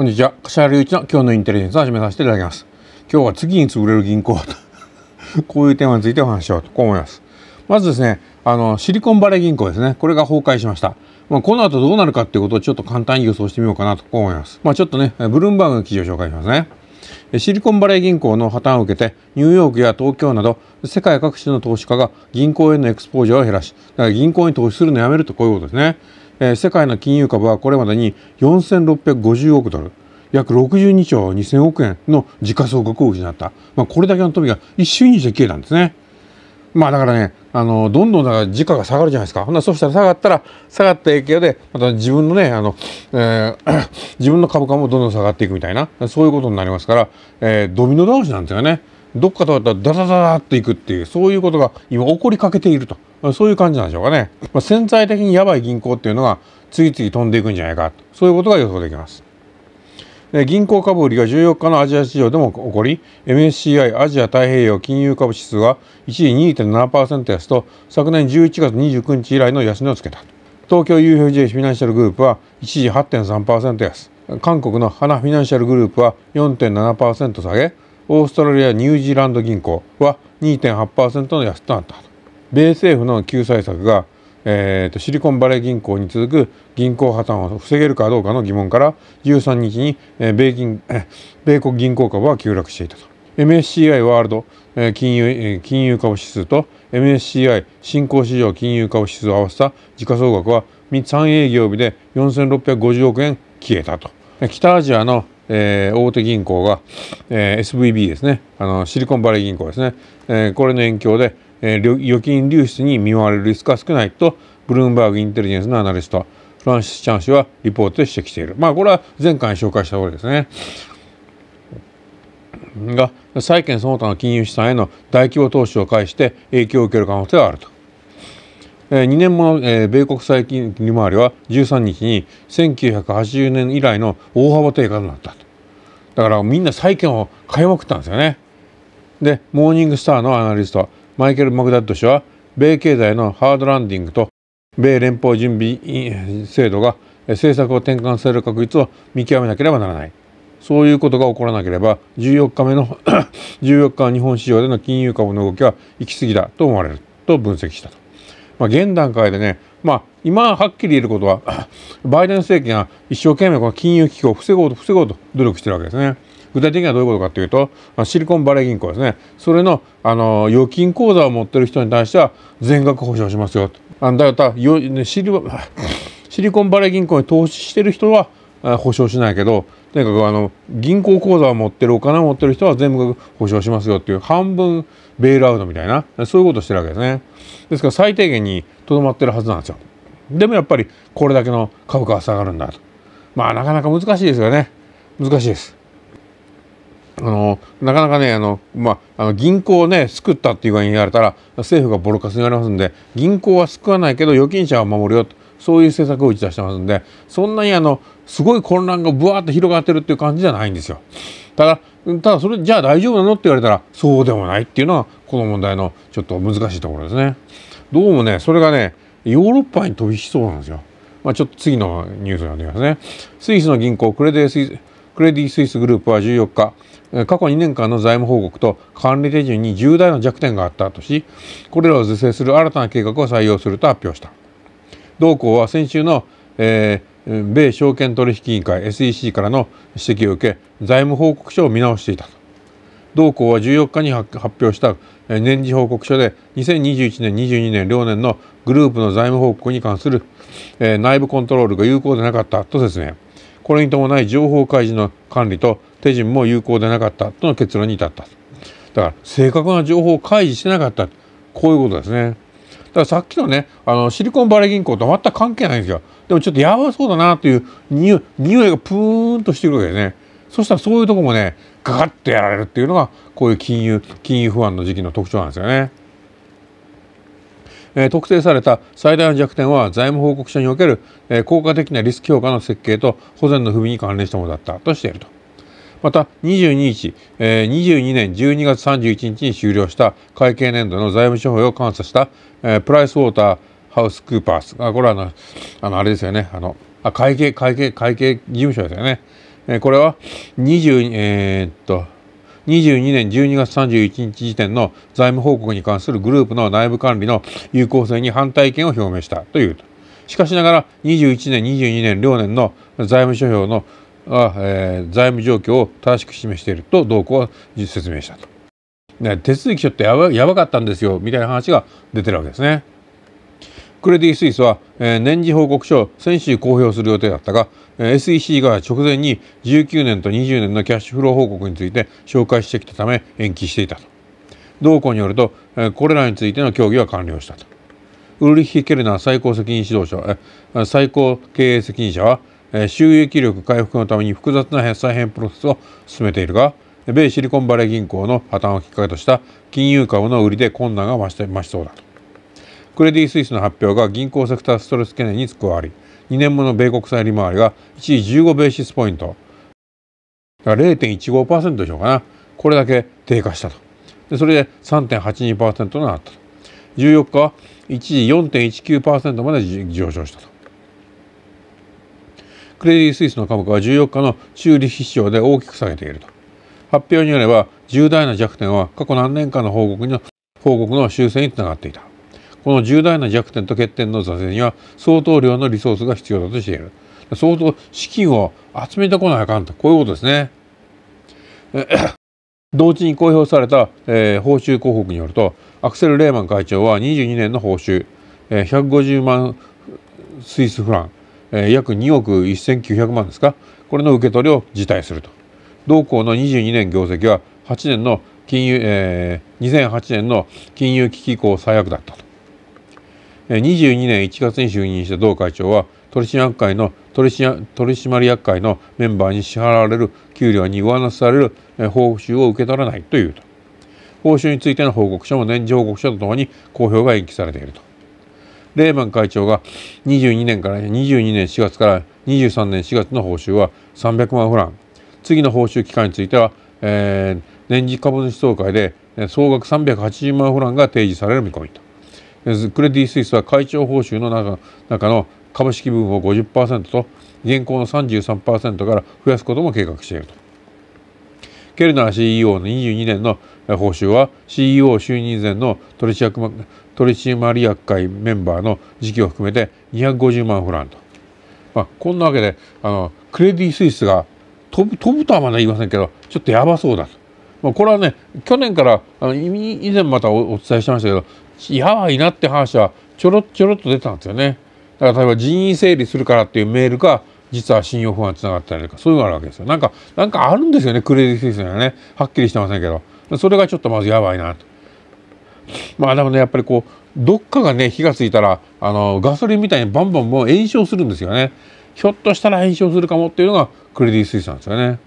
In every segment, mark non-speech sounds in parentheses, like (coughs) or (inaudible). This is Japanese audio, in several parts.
こんにちは柏原隆一の今日のインテリジェンスを始めさせていただきます今日は次に潰れる銀行 (laughs) こういうテーマについてお話しようとこう思いますまずですねあのシリコンバレー銀行ですねこれが崩壊しましたまあ、この後どうなるかっていうことをちょっと簡単に予想してみようかなと思います。まあ、ちょっとね、ブルームバーグの記事を紹介しますね。シリコンバレー銀行の破綻を受けて、ニューヨークや東京など、世界各地の投資家が銀行へのエクスポージャーを減らし、だから銀行に投資するのやめるとこういうことですね。えー、世界の金融株はこれまでに4650億ドル約62兆2000億円の時価総額を失った、まあ、これだけの富が一瞬にして消えたんですね。まあだからね、あの、どんどんだから時価が下がるじゃないですか。ほな、そしたら下がったら、下がった影響で、また自分のね、あの、えー、(coughs) 自分の株価もどんどん下がっていくみたいな、そういうことになりますから、えー、ドミノ倒しなんですよね。どっかとったらだダダダっていくっていう、そういうことが今起こりかけていると。そういう感じなんでしょうかね、まあ、潜在的にやばい銀行っていうのが次々飛んでいくんじゃないかそういうことが予想できますで銀行株売りが14日のアジア市場でも起こり MSCI アジア太平洋金融株指数は一時2.7%安と昨年11月29日以来の安値をつけた東京 UFJ フィナンシャルグループは一時8.3%安韓国の花フィナンシャルグループは4.7%下げオーストラリアニュージーランド銀行は2.8%の安となった米政府の救済策が、えーと、シリコンバレー銀行に続く銀行破綻を防げるかどうかの疑問から13日に、え米銀米国銀行株は急落していたと MSCI ワールド、え金融、え金融株指数と MSCI 新興市場金融株指数を合わせた時価総額は3営業日で4650億円消えたと北アジアの、えー、大手銀行が、えー、SVB ですねあのシリコンバレー銀行ですね、えー、これの影響でえー、預金流出に見舞われるリスクが少ないとブルームバーグインテリジェンスのアナリストフランシス・チャン氏はリポートで指摘しているまあこれは前回紹介した通りですねが債券その他の金融資産への大規模投資を介して影響を受ける可能性があると2年もの米国債金利回りは13日に1980年以来の大幅低下となっただからみんな債券を買いまくったんですよねでモーニングスターのアナリストマイケル・マクダッド氏は米経済のハードランディングと米連邦準備制度が政策を転換される確率を見極めなければならないそういうことが起こらなければ14日目の14日日本市場での金融株の動きは行き過ぎだと思われると分析したと。まあ、現段階でね、まあ、今はっきり言えることはバイデン政権が一生懸命この金融危機を防ごうと防ごうと努力してるわけですね。具体的にはどういうことかというとシリコンバレー銀行ですねそれのあの預金口座を持ってる人に対しては全額保証しますよあだからよシリ (laughs) シリコンバレー銀行に投資してる人は保証しないけどとにかくあの銀行口座を持ってるお金を持ってる人は全部保証しますよっていう半分ベールアウトみたいなそういうことをしてるわけですねですから最低限にとどまってるはずなんですよでもやっぱりこれだけの株価は下がるんだとまあなかなか難しいですよね難しいですあのなかなかねあの、まあ、あの銀行をね救ったっていうふうに言われたら政府がボロカスになりますんで銀行は救わないけど預金者は守るよとそういう政策を打ち出してますんでそんなにあのすごい混乱がぶわっと広がってるっていう感じじゃないんですよ。ただただそれじゃあ大丈夫なのって言われたらそうでもないっていうのはこの問題のちょっと難しいところですね。どうもねそれがねヨーロッパに飛びしそうなんですよ。まあ、ちょっと次のニュースを読んでみますね。スイスの銀行クレディ・スイクレディ・スイスグループは14日過去2年間の財務報告と管理手順に重大な弱点があったとしこれらを是正する新たな計画を採用すると発表した同行は先週の、えー、米証券取引委員会 SEC からの指摘を受け財務報告書を見直していた同行は14日に発表した年次報告書で2021年22年両年のグループの財務報告に関する、えー、内部コントロールが有効でなかったと説明これに伴い情報開示の管理と手順も有効でなかったとの結論に至っただから正確な情報を開示してなかったこういうことですねだからさっきのねあのシリコンバレー銀行と全く関係ないんですよでもちょっとやばそうだなという匂いいがプーンとしてくるわけですねそしたらそういうとこもねガガッとやられるっていうのがこういう金融金融不安の時期の特徴なんですよね。特定された最大の弱点は財務報告書における効果的なリスク評価の設計と保全の不備に関連したものだったとしていると。また22日、22年12月31日に終了した会計年度の財務処方を監査した、プライスウォーターハウスクーパーズあこれはあのあのあれですよねあのあ会計会計会計事務所ですよね、これは20えー、っと22年12月31日時点の財務報告に関するグループの内部管理の有効性に反対意見を表明したというしかしながら21年22年両年の財務諸表の、えー、財務状況を正しく示していると同行は説明したと、手続き書ってやばやばかったんですよみたいな話が出てるわけですね。クレディ・スイスは、えー、年次報告書を先週公表する予定だったが、えー、SEC が直前に19年と20年のキャッシュフロー報告について紹介してきたため延期していたと同行によると、えー、これらについての協議は完了したとウルリッヒ・ケルナー最高責任指導者、え最高経営責任者は、え収益力回復のために複雑な再編プロセスを進めているが米シリコンバレー銀行の破綻をきっかけとした金融株の売りで困難が増して増しそうだとクレディ・スイスの発表が銀行セクターストレス懸念に加わり2年もの米国債利回りが一時15ベーシスポイントだから0.15%でしょうかなこれだけ低下したとでそれで3.82%となったと14日は一時4.19%まで上昇したとクレディ・スイスの株価は14日の中立必勝で大きく下げていると発表によれば重大な弱点は過去何年間の報告の報告の修正につながっていたこの重大な弱点と欠点の挫折には相当量のリソースが必要だとしている相当資金を集めてこないあかんとこういうことですね (coughs) 同時に公表された、えー、報酬広告によるとアクセル・レーマン会長は22年の報酬、えー、150万スイスフラン、えー、約2億1900万ですかこれの受け取りを辞退すると同行の22年業績は8年の金融、えー、2008年の金融危機以降最悪だったと22年1月に就任した同会長は取締役会の取締役会のメンバーに支払われる給料に上乗せされる報酬を受け取らないというと報酬についての報告書も年次報告書とともに公表が延期されているとレーマン会長が22年から22年4月から23年4月の報酬は300万フラン次の報酬期間については、えー、年次株主総会で総額380万フランが提示される見込みとクレディ・スイスは会長報酬の中中の株式分を50%と現行の33%から増やすことも計画していると。ケルナー CEO の22年の報酬は CEO 就任前の取締役会メンバーの時期を含めて250万フランと、まあ、こんなわけであのクレディ・スイスが飛ぶ飛ぶとはまだ言いませんけどちょっとやばそうだとまあ、これはね去年からあの以前またお伝えしましたけどやばいなって話はちょろちょろっと出たんですよね。だから例えば人員整理するからっていうメールが実は信用不安につながったりとかそういうのがあるわけですよ。なんかなんかあるんですよねクレディ・スイスにはねはっきりしてませんけどそれがちょっとまずやばいなと。まあでもねやっぱりこうどっかがね火がついたらあのガソリンみたいにバンバンもう炎症するんですよね。ひょっとしたら炎症するかもっていうのがクレディ・スイスなんですよね。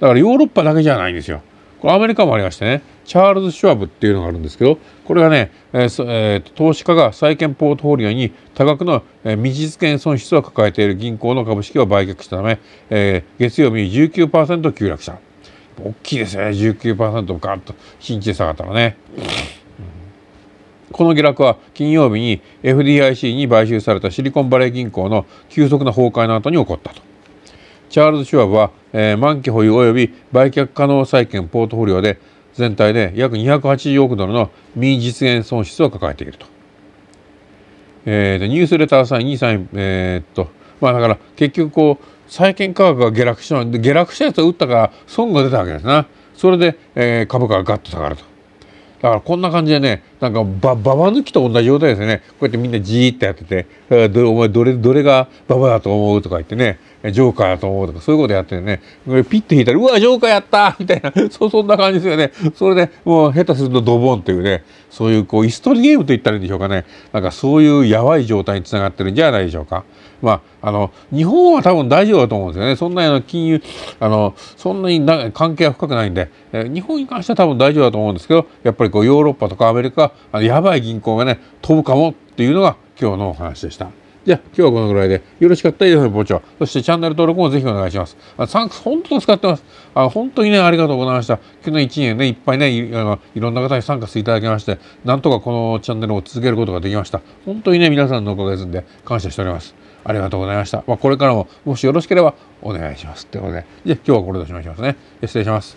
だからヨーロッパだけじゃないんですよ。これアメリカもありましてねチャールズ・シュワブっていうのがあるんですけどこれがね、えーえー、投資家が債券ポートフォリオに多額の、えー、未実現損失を抱えている銀行の株式を売却したため、えー、月曜日に19%急落した大きいですね19%ガッと新規で下がったのね。この下落は金曜日に FDIC に買収されたシリコンバレー銀行の急速な崩壊の後に起こったと。チャールズ・シュワブは、えー、満期保有及び売却可能債券ポートフォリオで全体で約280億ドルの未実現損失を抱えていると。えー、でニュースレター債に債えー、っとまあだから結局こう債券価格が下落したので下落したやつを売ったから損が出たわけですなそれで、えー、株価がガッと下がるとだからこんな感じでねなんかバババ抜きと同じ状態ですねこうやってみんなじーっとやってて「お前どれどれがババだと思う?」とか言ってね「ジョーカーだと思う?」とかそういうことやってねピッて引いたら「うわジョーカーやった!」みたいな (laughs) そそんな感じですよねそれでもう下手するとドボンというねそういうこう椅子取りゲームと言ったらいいんでしょうかねなんかそういうやばい状態につながってるんじゃないでしょうか。まあ、あの日本は多分大丈夫だと思うんですよね、そんなに金融あの、そんなに関係は深くないんで、日本に関しては多分大丈夫だと思うんですけど、やっぱりこうヨーロッパとかアメリカあのやばい銀行がね飛ぶかもっていうのが今日のお話でした。じゃあ今日はこのぐらいでよろしかったらいいでよ傍聴そしてチャンネル登録もぜひお願いします。あサンクス本当にかってます。あ本当にねありがとうございました。去年1年ねいっぱいねいあのいろんな方に参加していただきましてなんとかこのチャンネルを続けることができました。本当にね皆さんのおかげですんで感謝しております。ありがとうございました。まあ、これからももしよろしければお願いします。ということで、じゃあ今日はこれでおしまいしますね。失礼します。